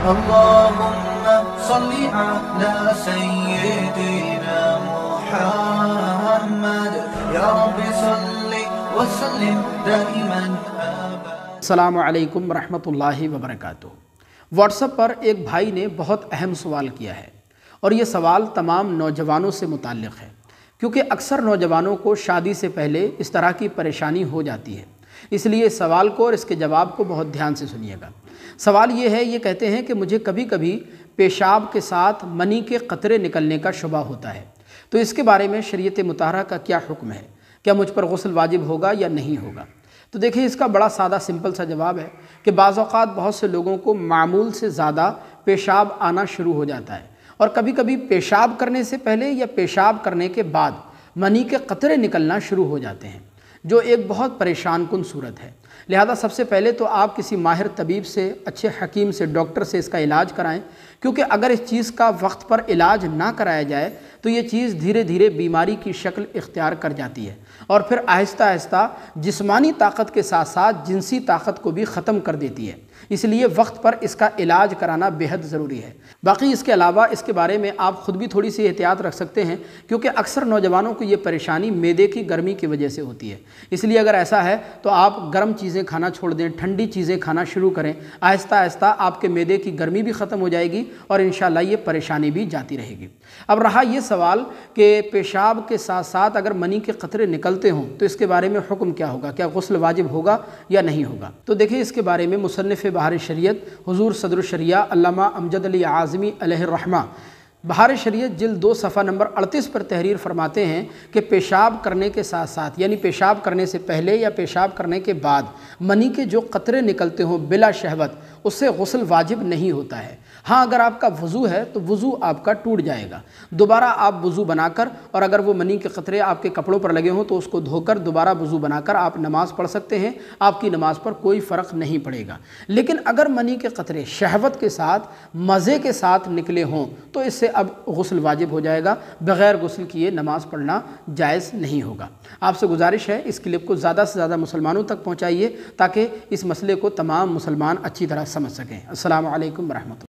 اللهم صل على سيدنا محمد يا رب صل وسلم دائما السلام عليكم ورحمة الله وبركاته WhatsApp पर एक भाई ने बहुत अहम सवाल किया है और ये सवाल तमाम नौजवानों से मुतल है क्योंकि अक्सर नौजवानों को शादी से पहले इस तरह की परेशानी हो जाती है इसलिए सवाल को और इसके जवाब को बहुत ध्यान से सुनिएगा सवाल ये है ये कहते हैं कि मुझे कभी कभी पेशाब के साथ मनी के कतरे निकलने का शुबा होता है तो इसके बारे में शरीत मुतारा का क्या हुक्म है क्या मुझ पर गसल वाजिब होगा या नहीं होगा तो देखिए इसका बड़ा सादा सिंपल सा जवाब है कि बाज़ात बहुत से लोगों को मामूल से ज़्यादा पेशाब आना शुरू हो जाता है और कभी कभी पेशाब करने से पहले या पेशाब करने के बाद मनी के कतरे निकलना शुरू हो जाते हैं जो एक बहुत परेशान कन सूरत है लिहाजा सबसे पहले तो आप किसी माहिर तबीब से अच्छे हकीम से डॉक्टर से इसका इलाज कराएं क्योंकि अगर इस चीज़ का वक्त पर इलाज ना कराया जाए तो ये चीज़ धीरे धीरे बीमारी की शक्ल इख्तियार कर जाती है और फिर आहिस्ता आहिस्ता जिस्मानी ताकत के साथ साथ जिनसी ताकत को भी ख़त्म कर देती है इसलिए वक्त पर इसका इलाज कराना बेहद ज़रूरी है बाकी इसके अलावा इसके बारे में आप ख़ुद भी थोड़ी सी एहतियात रख सकते हैं क्योंकि अक्सर नौजवानों को ये परेशानी मैदे की गर्मी की वजह से होती है इसलिए अगर ऐसा है तो आप गर्म चीज़ चीज़ें खाना छोड़ दें ठंडी चीज़ें खाना शुरू करें आहिस्ता आहिस्ता आपके मैदे की गर्मी भी ख़त्म हो जाएगी और इन ये परेशानी भी जाती रहेगी अब रहा ये सवाल कि पेशाब के साथ साथ अगर मनी के ख़तरे निकलते हों तो इसके बारे में हुक्म क्या होगा क्या गसल वाजिब होगा या नहीं होगा तो देखिए इसके बारे में मुसनफ़ बहार शरीत हजूर सदरशरिया अमजद अली आज़मी रहमा बहार शरीयत जिल दो सफ़ा नंबर अड़तीस पर तहरीर फरमाते हैं कि पेशाब करने के साथ साथ यानी पेशाब करने से पहले या पेशाब करने के बाद मनी के जो कतरे निकलते हों बिला शहवत उससे गसल वाजिब नहीं होता है हाँ अगर आपका वज़ू है तो वज़ू आपका टूट जाएगा दोबारा आप वज़ू बनाकर और अगर वो मनी के कतरे आपके कपड़ों पर लगे हों तो उसको धोकर दोबारा वज़ू बनाकर आप नमाज़ पढ़ सकते हैं आपकी नमाज़ पर कोई फ़र्क नहीं पड़ेगा लेकिन अगर मनी के कतरे शहवत के साथ मज़े के साथ निकले हों तो इससे अब गसल वाजिब हो जाएगा बग़ैर गसल किए नमाज़ पढ़ना जायज़ नहीं होगा आपसे गुजारिश है इस क्लिप को ज़्यादा से ज़्यादा मुसलमानों तक पहुँचाइए ताकि इस मसले को तमाम मुसलमान अच्छी तरह समझ सकें असल वरहमल